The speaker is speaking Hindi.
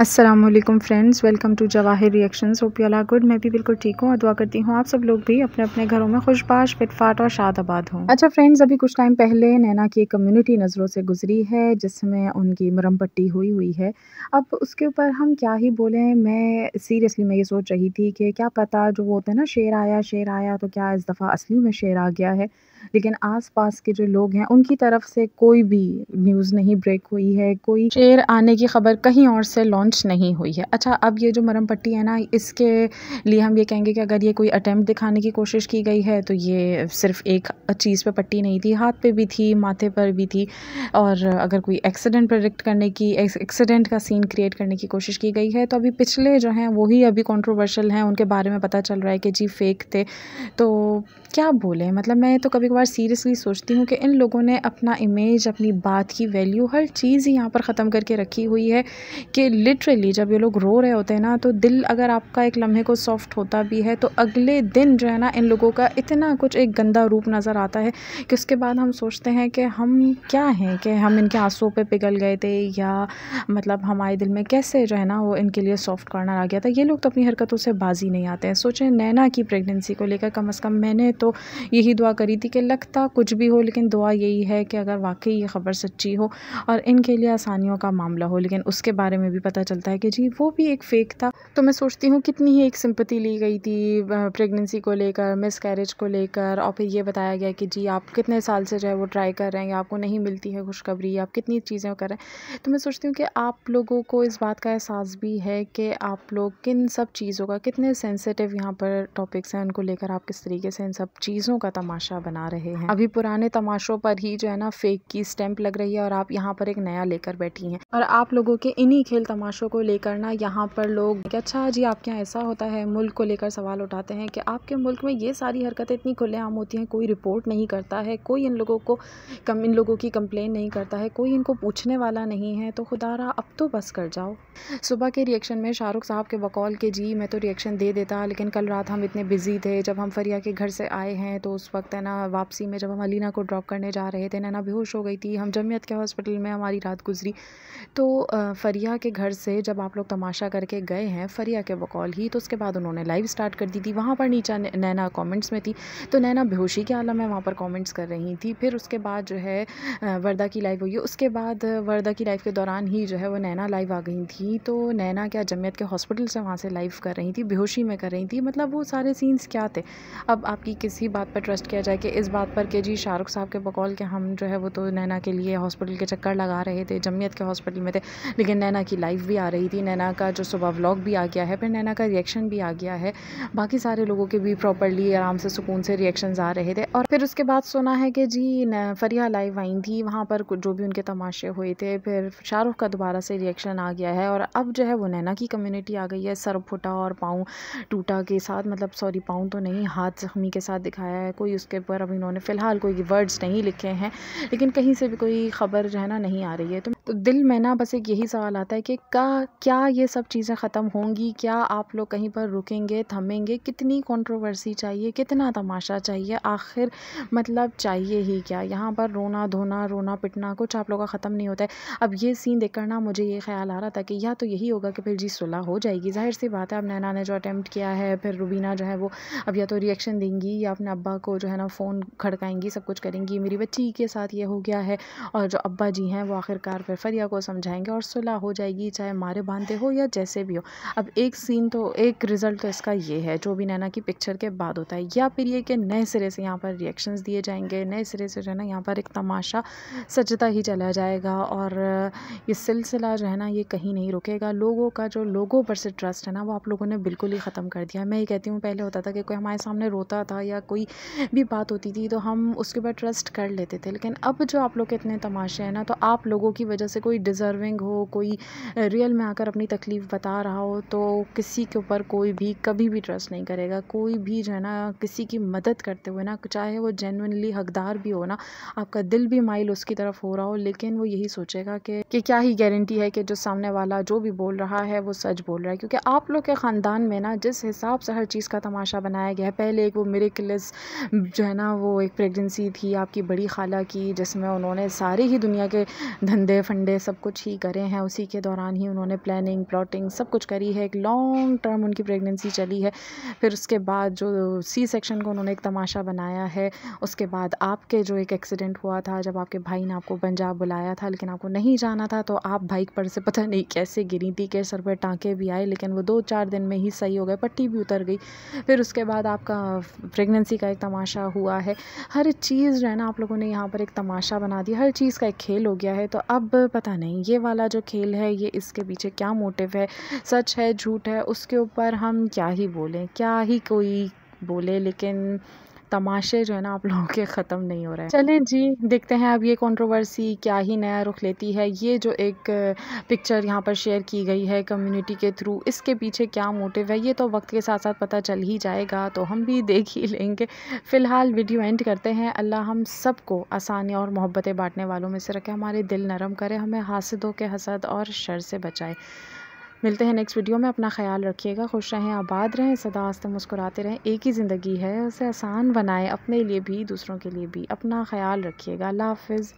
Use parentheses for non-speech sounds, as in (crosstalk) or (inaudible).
Aslam friends welcome to Jawahir reactions hope you good मैं भी बिल्कुल ठीक हूँ और दुआ करती हूँ आप सब लोग भी अपने अपने घरों में खुशबाश फिटफाट और शादाबाद हों अच्छा फ्रेंड्स अभी कुछ टाइम पहले नैना की एक कम्युनिटी नज़रों से गुजरी है जिसमें उनकी मरम पट्टी हुई हुई है अब उसके ऊपर हम क्या ही बोलें मैं सीरियसली मैं ये सोच रही थी कि क्या पता जो वो होता है ना शेर आया शेर आया तो क्या इस दफ़ा असली में शेर आ गया है लेकिन आसपास के जो लोग हैं उनकी तरफ से कोई भी न्यूज़ नहीं ब्रेक हुई है कोई शेयर आने की खबर कहीं और से लॉन्च नहीं हुई है अच्छा अब ये जो मरम पट्टी है ना इसके लिए हम ये कहेंगे कि अगर ये कोई अटैम्प्ट दिखाने की कोशिश की गई है तो ये सिर्फ एक चीज़ पर पट्टी नहीं थी हाथ पे भी थी माथे पर भी थी और अगर कोई एक्सीडेंट प्रोडिक्ट करने की एक्सीडेंट का सीन क्रिएट करने की कोशिश की गई है तो अभी पिछले जो हैं वही अभी कॉन्ट्रोवर्शल हैं उनके बारे में पता चल रहा है कि जी फेक थे तो क्या बोले मतलब मैं तो कभी बार सीरियसली सोचती हूँ कि इन लोगों ने अपना इमेज अपनी बात की वैल्यू हर चीज़ ही यहाँ पर ख़त्म करके रखी हुई है कि लिटरली जब ये लोग रो रहे होते हैं ना तो दिल अगर आपका एक लम्हे को सॉफ्ट होता भी है तो अगले दिन जो है ना इन लोगों का इतना कुछ एक गंदा रूप नज़र आता है कि उसके बाद हम सोचते हैं कि हम क्या हैं कि हम इनके आंसुओं पर पिघल गए थे या मतलब हमारे दिल में कैसे जो है ना वो इनके लिए सॉफ्ट कॉर्नर आ गया था ये लोग तो अपनी हरकतों से बाजी नहीं आते हैं सोचें नैना की प्रेगनेंसी को लेकर कम अज़ कम मैंने तो यही दुआ करी थी कि लगता कुछ भी हो लेकिन दुआ यही है कि अगर वाकई ये ख़बर सच्ची हो और इनके लिए आसानियों का मामला हो लेकिन उसके बारे में भी पता चलता है कि जी वो भी एक फ़ेक था तो मैं सोचती हूँ कितनी ही एक सिंपति ली गई थी प्रेगनेंसी को लेकर मिस कैरेज को लेकर और फिर ये बताया गया कि जी आप कितने साल से जो है वो ट्राई कर रहे हैं आपको नहीं मिलती है खुशखबरी आप कितनी चीज़ें कर रहे हैं तो मैं सोचती हूँ कि आप लोगों को इस बात का एहसास भी है कि आप लोग किन सब चीज़ों का कितने सेंसिटिव यहाँ पर टॉपिक्स हैं उनको लेकर आप किस तरीके से इन सब चीज़ों का तमाशा बना बना रहे हैं अभी पुराने तमाशों पर ही जो है ना फेक की स्टैंप लग रही है और आप यहाँ पर एक नया लेकर बैठी हैं और आप लोगों के इन्हीं खेल तमाशों को लेकर ना यहाँ पर लोग अच्छा जी आपके यहाँ ऐसा होता है मुल्क को लेकर सवाल उठाते हैं कि आपके मुल्क में ये सारी हरकतें इतनी खुलेआम होती हैं कोई रिपोर्ट नहीं करता है कोई इन लोगों को कम इन लोगों की कंप्लेन नहीं करता है कोई इनको पूछने वाला नहीं है तो खुदारा अब तो बस कर जाओ सुबह के रिएक्शन में शाहरुख साहब के बकौल के जी मैं तो रिएक्शन दे देता लेकिन कल रात हम इतने बिज़ी थे जब हम फरिया के घर से आए हैं तो उस वक्त है ना वापसी में जब हम अलीना को ड्रॉप करने जा रहे थे नैना बेहोश हो गई थी हम जमियत के हॉस्पिटल में हमारी रात गुजरी तो फरिया के घर से जब आप लोग तमाशा करके गए हैं फरिया के बकौल ही तो उसके बाद उन्होंने लाइव स्टार्ट कर दी थी वहाँ पर नीचा नैना कॉमेंट्स में थी तो नैना बेहोशी के आलम है वहाँ पर कॉमेंट्स कर रही थी फिर उसके बाद जो है वर्दा की लाइव हुई उसके बाद वर्दा की लाइव के दौरान ही जो है वो नैना लाइव आ गई थी तो नैना क्या जमियत के हॉस्पिटल से वहाँ से लाइव कर रही थी बेहोशी में कर रही थी मतलब वो सारे सीन्स क्या थे अब आपकी किसी बात पर ट्रस्ट किया जाए कि इस बात पर कि जी शाहरुख साहब के बकौल के हम जो है वो तो नैना के लिए हॉस्पिटल के चक्कर लगा रहे थे जमीयत के हॉस्पिटल में थे लेकिन नैना की लाइफ भी आ रही थी नैना का जो सुबह व्लॉग भी आ गया है फिर नैना का रिएक्शन भी आ गया है बाकी सारे लोगों के भी प्रॉपरली आराम से सुकून से रिएक्शन आ रहे थे और फिर उसके बाद सुना है कि जी फरिया लाइव आई थी वहाँ पर जो भी उनके तमाशे हुए थे फिर शाहरुख का दोबारा से रिएक्शन आ गया है और अब जो है वो नैना की कम्यूनिटी आ गई है सर फुटा और पाँव टूटा के साथ मतलब सॉरी पाँव तो नहीं हाथ जख्मी के साथ दिखाया है कोई उसके ऊपर अब अभी इन्होंने फ़िलहाल कोई वर्ड्स नहीं लिखे हैं लेकिन कहीं से भी कोई ख़बर जो है ना नहीं आ रही है तो, तो दिल में ना बस एक यही सवाल आता है कि का क्या ये सब चीज़ें ख़त्म होंगी क्या आप लोग कहीं पर रुकेंगे थमेंगे कितनी कॉन्ट्रोवर्सी चाहिए कितना तमाशा चाहिए आखिर मतलब चाहिए ही क्या यहाँ पर रोना धोना रोना पिटना कुछ आप लोगों का ख़त्म नहीं होता है अब ये सीन देख ना मुझे ये ख्याल आ रहा था कि या तो यही होगा कि फिर जी सुलह हो जाएगी जाहिर सी बात है अब नैना ने जो अटैम्प्ट किया है फिर रुबीना जो है वो अब या तो रिएक्शन देंगी या अपने अब्बा को जो है ना फ़ोन खड़काएंगी सब कुछ करेंगी मेरी बच्ची के साथ ये हो गया है और जो अब्बा जी हैं वो आखिरकार फिर फरिया को समझाएंगे और सुलह हो जाएगी चाहे मारे बांधे हो या जैसे भी हो अब एक सीन तो एक रिज़ल्ट तो इसका ये है जो भी नैना की पिक्चर के बाद होता है या फिर ये कि नए सिरे से यहाँ पर रिएक्शंस दिए जाएंगे नए सिरे से जो है ना यहाँ पर एक तमाशा सजता ही चला जाएगा और ये सिलसिला जो है ना ये कहीं नहीं रुकेगा लोगों का जो लोगों पर से ट्रस्ट है ना वो आप लोगों ने बिल्कुल ही ख़त्म कर दिया मैं ये कहती हूँ पहले होता था कि कोई हमारे सामने रोता था या कोई भी बात होती थी तो हम उसके ऊपर ट्रस्ट कर लेते थे लेकिन अब जो आप लोग के इतने तमाशे हैं ना तो आप लोगों की वजह से कोई डिज़र्विंग हो कोई रियल में आकर अपनी तकलीफ़ बता रहा हो तो किसी के ऊपर कोई भी कभी भी ट्रस्ट नहीं करेगा कोई भी जो है ना किसी की मदद करते हुए ना चाहे वो जेनवनली हकदार भी हो ना आपका दिल भी माइल उसकी तरफ हो रहा हो लेकिन वो यही सोचेगा कि कि क्या ही गारंटी है कि जो सामने वाला जो भी बोल रहा है वो सच बोल रहा है क्योंकि आप लोग के ख़ानदान में ना जिस हिसाब से हर चीज़ का तमाशा बनाया गया है पहले एक वो मेरे जो है ना वो एक प्रेगनेंसी थी आपकी बड़ी खाला की जिसमें उन्होंने सारे ही दुनिया के धंधे फंडे सब कुछ ही करे हैं उसी के दौरान ही उन्होंने प्लानिंग प्लॉटिंग सब कुछ करी है एक लॉन्ग टर्म उनकी प्रेगनेंसी चली है फिर उसके बाद जो सी सेक्शन को उन्होंने एक तमाशा बनाया है उसके बाद आपके जो एक एक्सीडेंट हुआ था जब आपके भाई ने आपको पंजाब बुलाया था लेकिन आपको नहीं जाना था तो आप बाइक पर से पता नहीं कैसे गिरी थी के सर पर टाँके भी आए लेकिन वो दो चार दिन में ही सही हो गए पट्टी भी उतर गई फिर उसके बाद आपका प्रेगनेंसी का एक तमाशा हुआ है है हर चीज़ जो है ना आप लोगों ने यहाँ पर एक तमाशा बना दिया हर चीज़ का एक खेल हो गया है तो अब पता नहीं ये वाला जो खेल है ये इसके पीछे क्या मोटिव है सच है झूठ है उसके ऊपर हम क्या ही बोलें क्या ही कोई बोले लेकिन तमाशे जो है ना आप लोगों के ख़त्म नहीं हो रहे हैं चलें जी देखते हैं अब ये कंट्रोवर्सी क्या ही नया रुख लेती है ये जो एक पिक्चर यहाँ पर शेयर की गई है कम्युनिटी के थ्रू इसके पीछे क्या मोटिव है ये तो वक्त के साथ साथ पता चल ही जाएगा तो हम भी (laughs) देख ही लेंगे फ़िलहाल वीडियो एंड करते हैं अल्लाह हम सबको आसानी और मोहब्बतें बांटने वालों में से रखें हमारे दिल नरम करे हमें हासदों के हसद और शर से बचाए मिलते हैं नेक्स्ट वीडियो में अपना ख्याल रखिएगा खुश रहें आबाद रहें सदा आस्ते मुस्कुराते रहें एक ही ज़िंदगी है उसे आसान बनाएं अपने लिए भी दूसरों के लिए भी अपना ख्याल रखिएगा अल्लाह हाफिज़